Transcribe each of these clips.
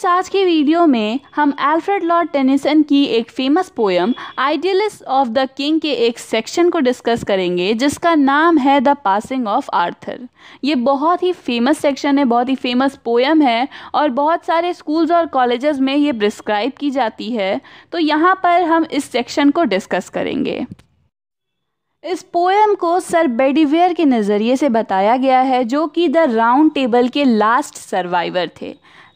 Friends आज की video में हम अल्फ्रेड लॉर्ड टेनिसन की एक famous poem Idylls of the King के एक सेक्शन को डिस्कस करेंगे जिसका नाम है द पासिंग ऑफ आर्थर ये बहुत ही फेमस सेक्शन है बहुत ही फेमस पोयम है और बहुत सारे स्कूल्स और कॉलेजेस में ये प्रिस्क्राइब की जाती है तो यहाँ पर हम इस सेक्शन को डिस्कस करेंगे इस पोएम को सर बेडिवेयर के नज़रिए से बताया गया है जो कि द राउंड टेबल के लास्ट सर्वाइवर थे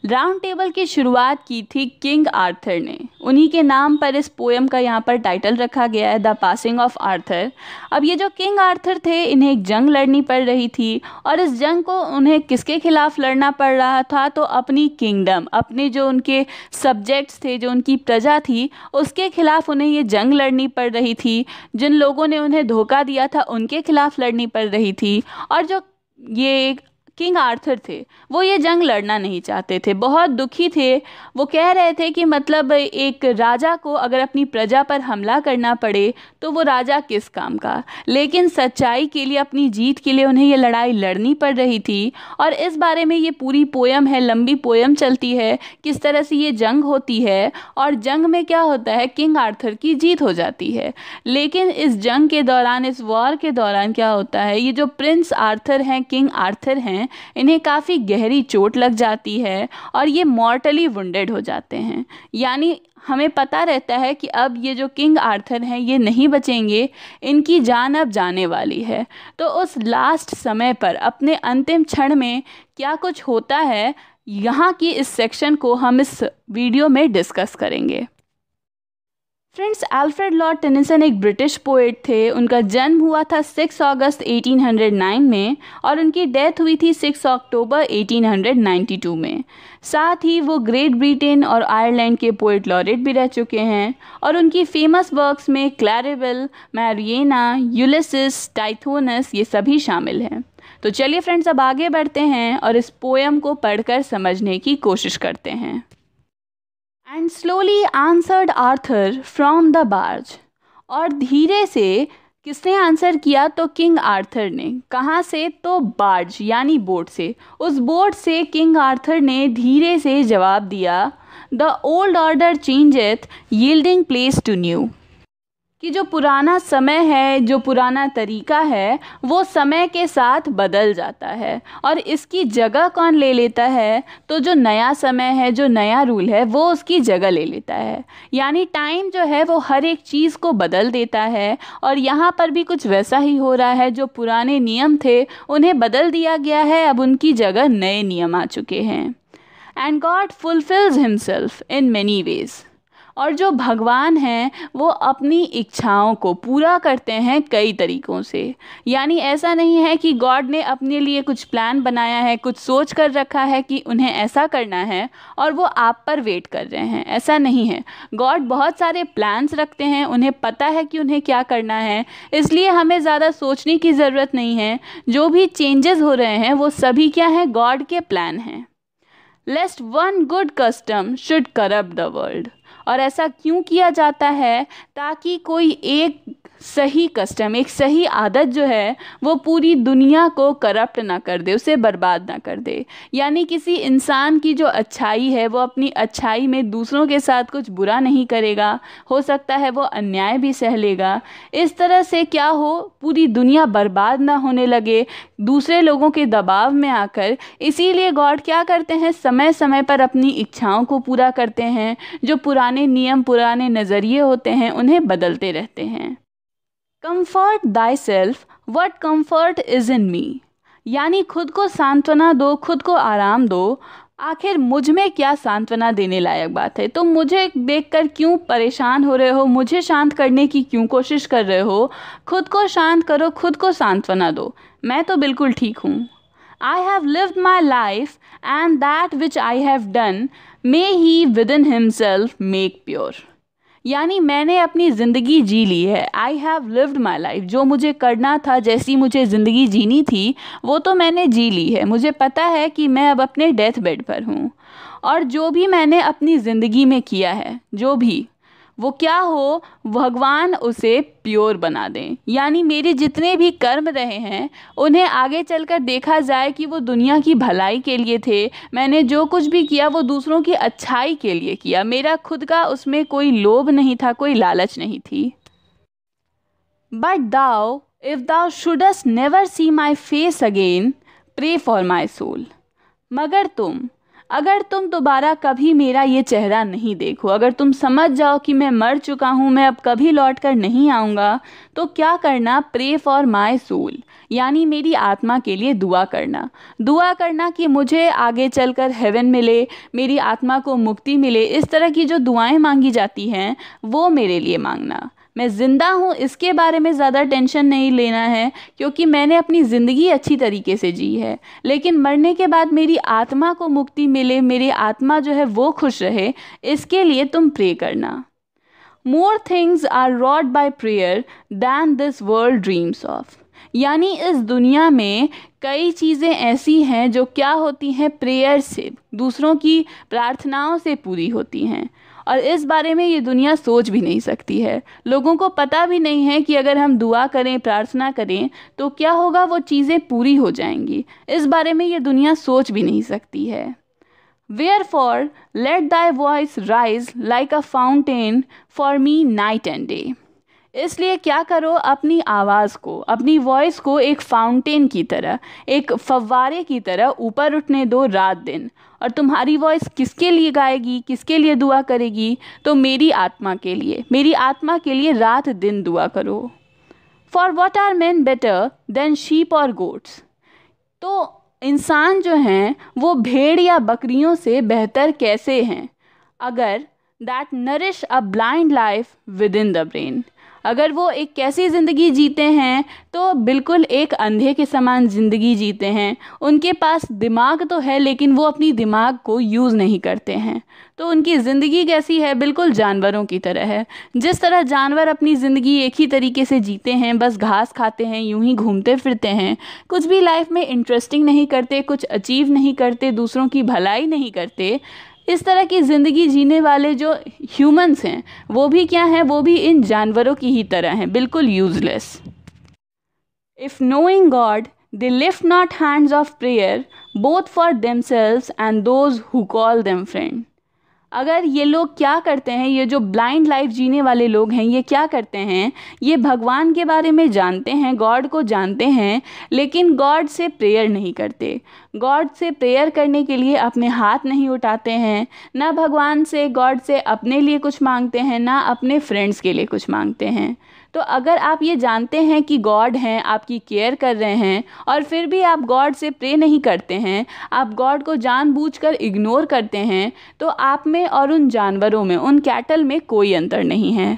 राउंड टेबल की शुरुआत की थी किंग आर्थर ने उन्हीं के नाम पर इस पोएम का यहाँ पर टाइटल रखा गया है द पासिंग ऑफ आर्थर अब ये जो किंग आर्थर थे इन्हें एक जंग लड़नी पड़ रही थी और इस जंग को उन्हें किसके खिलाफ लड़ना पड़ रहा था तो अपनी किंगडम अपने जो उनके सब्जेक्ट्स थे जो उनकी प्रजा थी उसके खिलाफ उन्हें ये जंग लड़नी पड़ रही थी जिन लोगों ने उन्हें धोखा दिया था उनके खिलाफ लड़नी पड़ रही थी और जो ये किंग आर्थर थे वो ये जंग लड़ना नहीं चाहते थे बहुत दुखी थे वो कह रहे थे कि मतलब एक राजा को अगर अपनी प्रजा पर हमला करना पड़े तो वो राजा किस काम का लेकिन सच्चाई के लिए अपनी जीत के लिए उन्हें ये लड़ाई लड़नी पड़ रही थी और इस बारे में ये पूरी पोयम है लंबी पोयम चलती है किस तरह से ये जंग होती है और जंग में क्या होता है किंग आर्थर की जीत हो जाती है लेकिन इस जंग के दौरान इस वॉर के दौरान क्या होता है ये जो प्रिंस आर्थर हैं किंग आर्थर हैं हैं इन्हें काफ़ी गहरी चोट लग जाती है और ये मॉर्टली वुंडेड हो जाते हैं यानी हमें पता रहता है कि अब ये जो किंग आर्थर हैं ये नहीं बचेंगे इनकी जान अब जाने वाली है तो उस लास्ट समय पर अपने अंतिम क्षण में क्या कुछ होता है यहाँ की इस सेक्शन को हम इस वीडियो में डिस्कस करेंगे फ्रेंड्स अल्फ्रेड लॉर्ड टेनिसन एक ब्रिटिश पोइट थे उनका जन्म हुआ था 6 अगस्त 1809 में और उनकी डेथ हुई थी 6 अक्टूबर 1892 में साथ ही वो ग्रेट ब्रिटेन और आयरलैंड के पोइट लॉरेट भी रह चुके हैं और उनकी फेमस वर्क्स में क्लैरिबल मैरिएना यूलिसिस टाइथोनस ये सभी शामिल हैं तो चलिए फ्रेंड्स अब आगे बढ़ते हैं और इस पोएम को पढ़कर समझने की कोशिश करते हैं and slowly answered Arthur from the barge और धीरे से किसने आंसर किया तो किंग आर्थर ने कहाँ से तो बार्ज यानी बोट से उस बोट से किंग आर्थर ने धीरे से जवाब दिया the old order changeth yielding place to new कि जो पुराना समय है जो पुराना तरीका है वो समय के साथ बदल जाता है और इसकी जगह कौन ले लेता है तो जो नया समय है जो नया रूल है वो उसकी जगह ले लेता है यानी टाइम जो है वो हर एक चीज़ को बदल देता है और यहाँ पर भी कुछ वैसा ही हो रहा है जो पुराने नियम थे उन्हें बदल दिया गया है अब उनकी जगह नए नियम आ चुके हैं and God fulfils himself in many ways और जो भगवान हैं वो अपनी इच्छाओं को पूरा करते हैं कई तरीक़ों से यानी ऐसा नहीं है कि गॉड ने अपने लिए कुछ प्लान बनाया है कुछ सोच कर रखा है कि उन्हें ऐसा करना है और वो आप पर वेट कर रहे हैं ऐसा नहीं है गॉड बहुत सारे प्लान्स रखते हैं उन्हें पता है कि उन्हें क्या करना है इसलिए हमें ज़्यादा सोचने की ज़रूरत नहीं है जो भी चेंजेस हो रहे हैं वो सभी क्या हैं गॉड के प्लान हैं lest one good custom should corrupt the world और ऐसा क्यों किया जाता है ताकि कोई एक सही कस्टम एक सही आदत जो है वो पूरी दुनिया को करप्ट ना कर दे उसे बर्बाद ना कर दे यानी किसी इंसान की जो अच्छाई है वो अपनी अच्छाई में दूसरों के साथ कुछ बुरा नहीं करेगा हो सकता है वो अन्याय भी सह लेगा इस तरह से क्या हो पूरी दुनिया बर्बाद ना होने लगे दूसरे लोगों के दबाव में आकर इसीलिए गॉड क्या करते हैं समय समय पर अपनी इच्छाओं को पूरा करते हैं जो पुराने पुराने नियम पुराने नज़रिए होते हैं उन्हें बदलते रहते हैं comfort thyself what comfort is in me यानी खुद को सांत्वना दो खुद को आराम दो आखिर मुझ में क्या सांत्वना देने लायक बात है तो मुझे देखकर क्यों परेशान हो रहे हो मुझे शांत करने की क्यों कोशिश कर रहे हो खुद को शांत करो खुद को सांत्वना दो मैं तो बिल्कुल ठीक हूँ I have lived my life, and that which I have done, may He within Himself make pure. यानी मैंने अपनी ज़िंदगी जी ली है I have lived my life जो मुझे करना था जैसी मुझे ज़िंदगी जीनी थी वो तो मैंने जी ली है मुझे पता है कि मैं अब अपने डेथ बेड पर हूँ और जो भी मैंने अपनी ज़िंदगी में किया है जो भी वो क्या हो भगवान उसे प्योर बना दें यानी मेरे जितने भी कर्म रहे हैं उन्हें आगे चलकर देखा जाए कि वो दुनिया की भलाई के लिए थे मैंने जो कुछ भी किया वो दूसरों की अच्छाई के लिए किया मेरा खुद का उसमें कोई लोभ नहीं था कोई लालच नहीं थी but thou if thou shouldst never see my face again pray for my soul मगर तुम अगर तुम दोबारा कभी मेरा ये चेहरा नहीं देखो अगर तुम समझ जाओ कि मैं मर चुका हूँ मैं अब कभी लौट कर नहीं आऊँगा तो क्या करना प्रे फॉर माई सोल यानी मेरी आत्मा के लिए दुआ करना दुआ करना कि मुझे आगे चलकर हेवन मिले मेरी आत्मा को मुक्ति मिले इस तरह की जो दुआएं मांगी जाती हैं वो मेरे लिए मांगना मैं ज़िंदा हूँ इसके बारे में ज़्यादा टेंशन नहीं लेना है क्योंकि मैंने अपनी ज़िंदगी अच्छी तरीके से जी है लेकिन मरने के बाद मेरी आत्मा को मुक्ति मिले मेरी आत्मा जो है वो खुश रहे इसके लिए तुम प्रे करना more things are wrought by prayer than this world dreams of यानी इस दुनिया में कई चीज़ें ऐसी हैं जो क्या होती हैं प्रेयर से दूसरों की प्रार्थनाओं से पूरी होती हैं और इस बारे में ये दुनिया सोच भी नहीं सकती है लोगों को पता भी नहीं है कि अगर हम दुआ करें प्रार्थना करें तो क्या होगा वो चीज़ें पूरी हो जाएंगी इस बारे में ये दुनिया सोच भी नहीं सकती है wherefore let thy voice rise like a fountain for me night and day इसलिए क्या करो अपनी आवाज़ को अपनी वॉइस को एक फाउंटेन की तरह एक फवारे की तरह ऊपर उठने दो रात दिन और तुम्हारी वॉइस किसके लिए गाएगी किसके लिए दुआ करेगी तो मेरी आत्मा के लिए मेरी आत्मा के लिए रात दिन दुआ करो for what are man better than sheep or goats तो इंसान जो हैं वो भेड़ या बकरियों से बेहतर कैसे हैं अगर that nourish a blind life within the brain अगर वो एक कैसी ज़िंदगी जीते हैं तो बिल्कुल एक अंधे के समान ज़िंदगी जीते हैं उनके पास दिमाग तो है लेकिन वो अपनी दिमाग को यूज़ नहीं करते हैं तो उनकी ज़िंदगी कैसी है बिल्कुल जानवरों की तरह है जिस तरह जानवर अपनी ज़िंदगी एक ही तरीके से जीते हैं बस घास खाते हैं यूं ही घूमते फिरते हैं कुछ भी लाइफ में इंटरेस्टिंग नहीं करते कुछ अचीव नहीं करते दूसरों की भलाई नहीं करते इस तरह की ज़िंदगी जीने वाले जो ह्यूमंस हैं वो भी क्या हैं वो भी इन जानवरों की ही तरह हैं बिल्कुल useless if knowing God they lift not hands of prayer both for themselves and those who call them friend अगर ये लोग क्या करते हैं ये जो ब्लाइंड लाइफ जीने वाले लोग हैं ये क्या करते हैं ये भगवान के बारे में जानते हैं गॉड को जानते हैं लेकिन गॉड से प्रेयर नहीं करते गॉड से प्रेयर करने के लिए अपने हाथ नहीं उठाते हैं ना भगवान से गॉड से अपने लिए कुछ मांगते हैं ना अपने फ्रेंड्स के लिए कुछ मांगते हैं तो अगर आप ये जानते हैं कि गॉड हैं आपकी केयर कर रहे हैं और फिर भी आप गॉड से प्रे नहीं करते हैं आप गॉड को जानबूझकर इग्नोर करते हैं तो आप में और उन जानवरों में उन कैटल में कोई अंतर नहीं है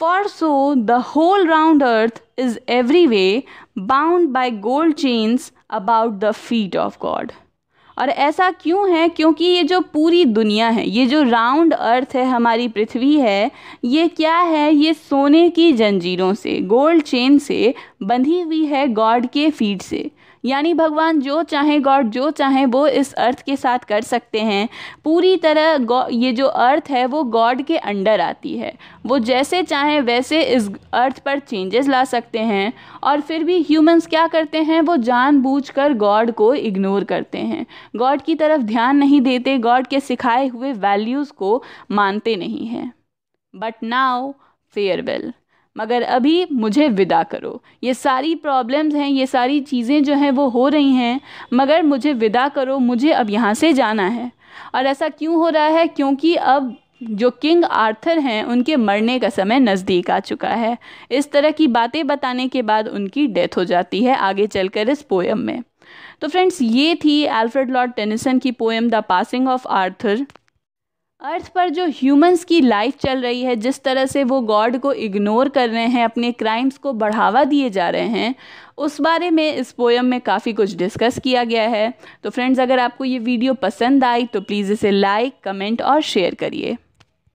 for so the whole round earth is every way bound by gold chains about the feet of God और ऐसा क्यों है क्योंकि ये जो पूरी दुनिया है ये जो राउंड अर्थ है हमारी पृथ्वी है ये क्या है ये सोने की जंजीरों से गोल्ड चेन से बंधी हुई है गॉड के फीट से यानी भगवान जो चाहें गॉड जो चाहें वो इस अर्थ के साथ कर सकते हैं पूरी तरह ये जो अर्थ है वो गॉड के अंडर आती है वो जैसे चाहें वैसे इस अर्थ पर चेंजेस ला सकते हैं और फिर भी ह्यूमंस क्या करते हैं वो जानबूझकर गॉड को इग्नोर करते हैं गॉड की तरफ ध्यान नहीं देते गॉड के सिखाए हुए वैल्यूज़ को मानते नहीं हैं बट नाउ फेयरवेल मगर अभी मुझे विदा करो ये सारी प्रॉब्लम्स हैं ये सारी चीज़ें जो हैं वो हो रही हैं मगर मुझे विदा करो मुझे अब यहाँ से जाना है और ऐसा क्यों हो रहा है क्योंकि अब जो किंग आर्थर हैं उनके मरने का समय नज़दीक आ चुका है इस तरह की बातें बताने के बाद उनकी डेथ हो जाती है आगे चलकर इस पोएम में तो फ्रेंड्स ये थी एल्फ्रेड लॉर्ड टेनिसन की poem the passing of Arthur earth पर जो ह्यूमंस की लाइफ चल रही है जिस तरह से वो गॉड को इग्नोर कर रहे हैं अपने क्राइम्स को बढ़ावा दिए जा रहे हैं उस बारे में इस पोयम में काफ़ी कुछ डिस्कस किया गया है तो फ्रेंड्स अगर आपको ये वीडियो पसंद आई तो प्लीज़ इसे लाइक कमेंट और शेयर करिए